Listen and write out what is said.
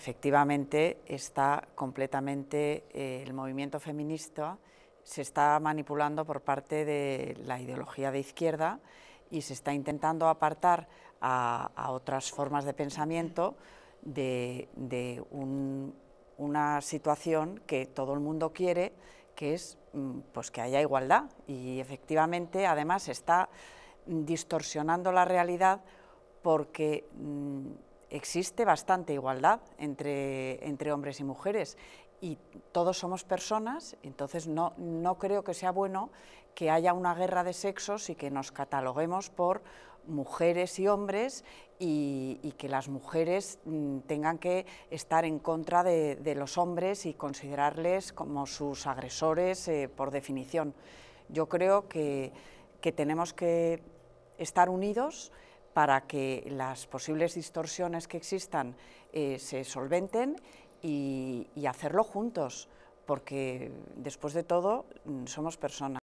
Efectivamente, está completamente eh, el movimiento feminista se está manipulando por parte de la ideología de izquierda y se está intentando apartar a, otras formas de pensamiento de, una situación que todo el mundo quiere, que es mm, pues, que haya igualdad. Y efectivamente, además, se está distorsionando la realidad porque mm, existe bastante igualdad entre, hombres y mujeres y todos somos personas, entonces no, creo que sea bueno que haya una guerra de sexos y que nos cataloguemos por mujeres y hombres y, que las mujeres mm, tengan que estar en contra de, los hombres y considerarles como sus agresores eh, por definición. Yo creo que, que tenemos que estar unidos para que las posibles distorsiones que existan eh, se solventen y hacerlo juntos, porque después de todo mm, somos personas.